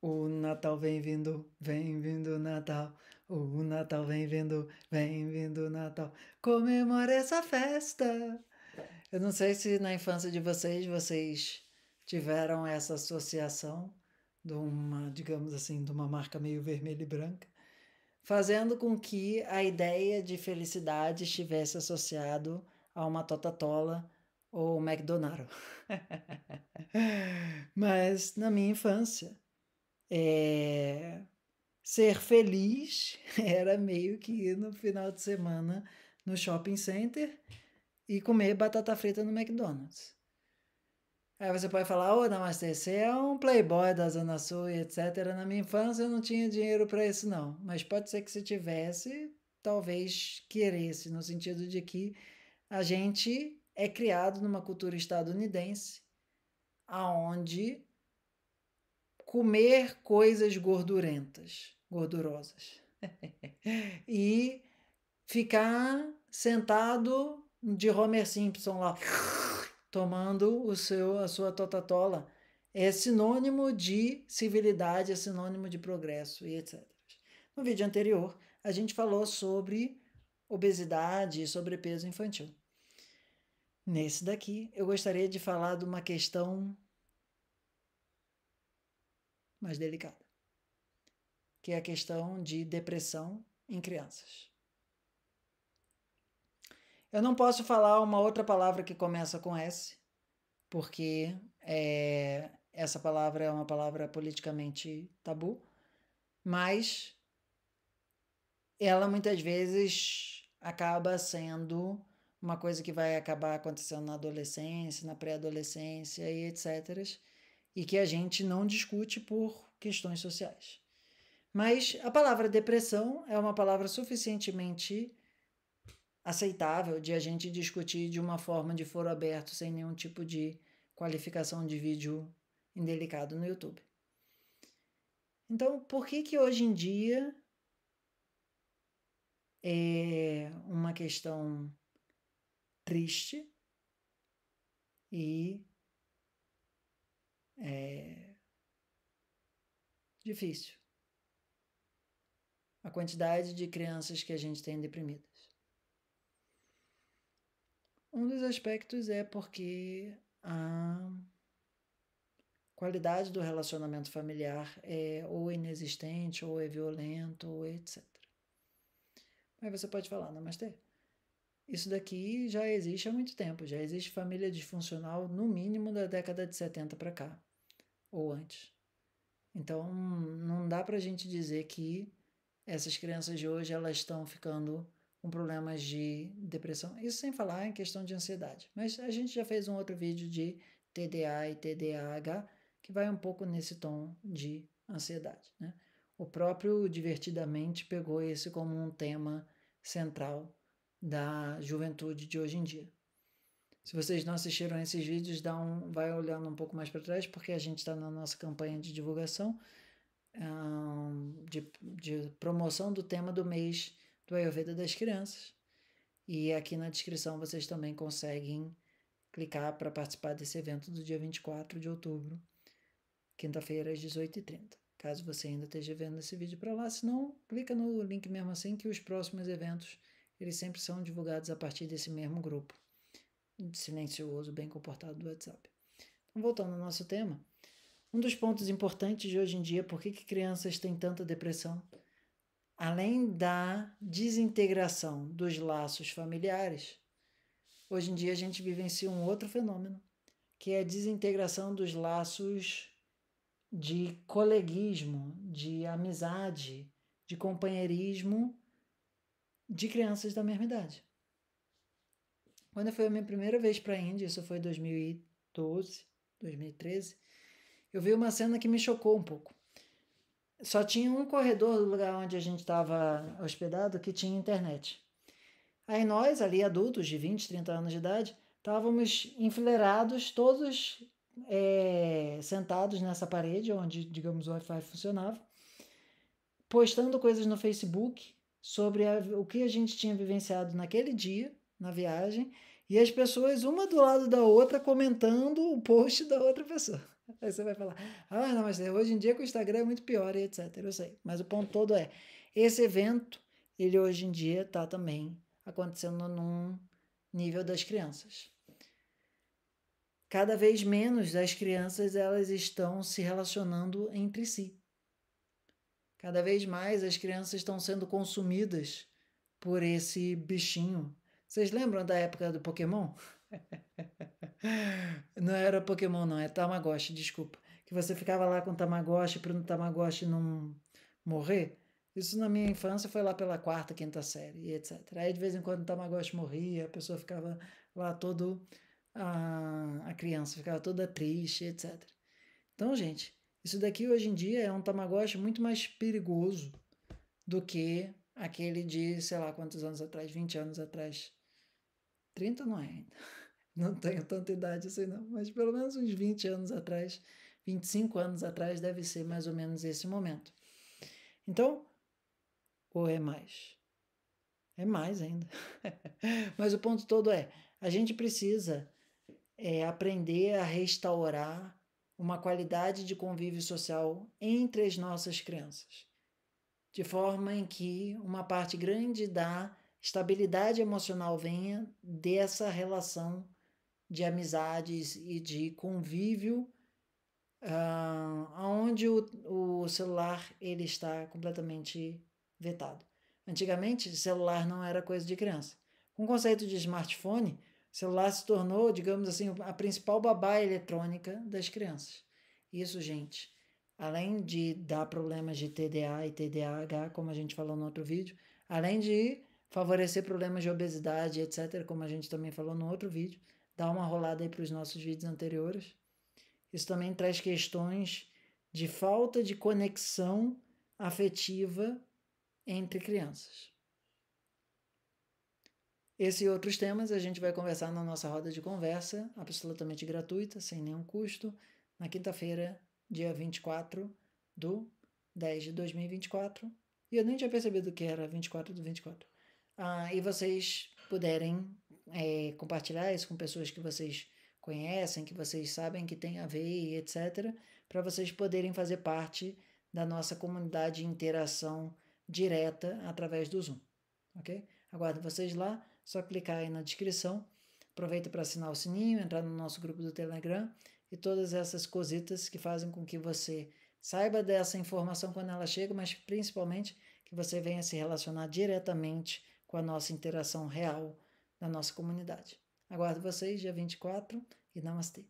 O Natal vem vindo, vem vindo Natal. O Natal vem vindo, vem vindo Natal. Comemora essa festa. Eu não sei se na infância de vocês vocês tiveram essa associação de uma, digamos assim, de uma marca meio vermelha e branca, fazendo com que a ideia de felicidade estivesse associado a uma totatola ou McDonald's. Mas na minha infância, é, ser feliz era meio que ir no final de semana no shopping center e comer batata frita no McDonald's. Aí você pode falar, ô oh, Namastê, você é um playboy da Zona Sul e etc. Na minha infância eu não tinha dinheiro para isso não, mas pode ser que se tivesse, talvez queresse, no sentido de que a gente é criado numa cultura estadunidense aonde comer coisas gordurentas, gordurosas. e ficar sentado de Homer Simpson lá, tomando o seu, a sua totatola. É sinônimo de civilidade, é sinônimo de progresso e etc. No vídeo anterior, a gente falou sobre obesidade e sobrepeso infantil. Nesse daqui, eu gostaria de falar de uma questão mais delicada, que é a questão de depressão em crianças. Eu não posso falar uma outra palavra que começa com S, porque é, essa palavra é uma palavra politicamente tabu, mas ela muitas vezes acaba sendo uma coisa que vai acabar acontecendo na adolescência, na pré-adolescência e etc e que a gente não discute por questões sociais. Mas a palavra depressão é uma palavra suficientemente aceitável de a gente discutir de uma forma de foro aberto, sem nenhum tipo de qualificação de vídeo indelicado no YouTube. Então, por que que hoje em dia é uma questão triste e é difícil. A quantidade de crianças que a gente tem deprimidas. Um dos aspectos é porque a qualidade do relacionamento familiar é ou inexistente, ou é violento, ou etc. Mas você pode falar, não, mas Isso daqui já existe há muito tempo, já existe família disfuncional no mínimo da década de 70 para cá ou antes. Então, não dá para a gente dizer que essas crianças de hoje elas estão ficando com problemas de depressão. Isso sem falar em questão de ansiedade. Mas a gente já fez um outro vídeo de TDA e TDAH que vai um pouco nesse tom de ansiedade. Né? O próprio Divertidamente pegou esse como um tema central da juventude de hoje em dia. Se vocês não assistiram esses vídeos, dá um, vai olhando um pouco mais para trás, porque a gente está na nossa campanha de divulgação, um, de, de promoção do tema do mês do Ayurveda das crianças. E aqui na descrição vocês também conseguem clicar para participar desse evento do dia 24 de outubro, quinta-feira, às 18h30. Caso você ainda esteja vendo esse vídeo para lá, se não, clica no link mesmo assim que os próximos eventos eles sempre são divulgados a partir desse mesmo grupo silencioso, bem comportado do WhatsApp. Então, voltando ao nosso tema, um dos pontos importantes de hoje em dia, por que, que crianças têm tanta depressão? Além da desintegração dos laços familiares, hoje em dia a gente vivencia um outro fenômeno, que é a desintegração dos laços de coleguismo, de amizade, de companheirismo de crianças da mesma idade. Quando foi a minha primeira vez para a Índia, isso foi 2012, 2013, eu vi uma cena que me chocou um pouco. Só tinha um corredor do lugar onde a gente estava hospedado que tinha internet. Aí nós, ali adultos de 20, 30 anos de idade, estávamos enfileirados, todos é, sentados nessa parede onde, digamos, o Wi-Fi funcionava, postando coisas no Facebook sobre a, o que a gente tinha vivenciado naquele dia na viagem e as pessoas uma do lado da outra comentando o post da outra pessoa. Aí você vai falar: "Ah, não, mas hoje em dia com o Instagram é muito pior e etc". Eu sei, mas o ponto todo é esse evento, ele hoje em dia está também acontecendo num nível das crianças. Cada vez menos as crianças elas estão se relacionando entre si. Cada vez mais as crianças estão sendo consumidas por esse bichinho vocês lembram da época do Pokémon? não era Pokémon, não, é Tamagotchi, desculpa. Que você ficava lá com o Tamagotchi para o Tamagotchi não morrer. Isso na minha infância foi lá pela quarta, quinta série, etc. Aí de vez em quando o Tamagotchi morria, a pessoa ficava lá todo. A, a criança ficava toda triste, etc. Então, gente, isso daqui hoje em dia é um Tamagotchi muito mais perigoso do que aquele de, sei lá, quantos anos atrás, 20 anos atrás, 30 não é ainda. Não tenho tanta idade assim, não. Mas pelo menos uns 20 anos atrás, 25 anos atrás, deve ser mais ou menos esse momento. Então, ou é mais? É mais ainda. Mas o ponto todo é: a gente precisa é, aprender a restaurar uma qualidade de convívio social entre as nossas crianças, de forma em que uma parte grande da estabilidade emocional venha dessa relação de amizades e de convívio, uh, ah, onde o, o celular ele está completamente vetado. Antigamente, celular não era coisa de criança. Com o conceito de smartphone, celular se tornou, digamos assim, a principal babá eletrônica das crianças. Isso, gente, além de dar problemas de TDA e TDAH, como a gente falou no outro vídeo, além de favorecer problemas de obesidade, etc., como a gente também falou no outro vídeo. Dá uma rolada aí para os nossos vídeos anteriores. Isso também traz questões de falta de conexão afetiva entre crianças. Esse e outros temas a gente vai conversar na nossa roda de conversa, absolutamente gratuita, sem nenhum custo, na quinta-feira, dia 24 do 10 de 2024. E eu nem tinha percebido que era 24 do 24 uh, e vocês puderem é, compartilhar isso com pessoas que vocês conhecem, que vocês sabem que tem a ver e etc., para vocês poderem fazer parte da nossa comunidade de interação direta através do Zoom. Ok? Aguardo vocês lá, só clicar aí na descrição. Aproveita para assinar o sininho, entrar no nosso grupo do Telegram e todas essas cositas que fazem com que você saiba dessa informação quando ela chega, mas principalmente que você venha se relacionar diretamente com a nossa interação real na nossa comunidade. Aguardo vocês dia 24 e namastê.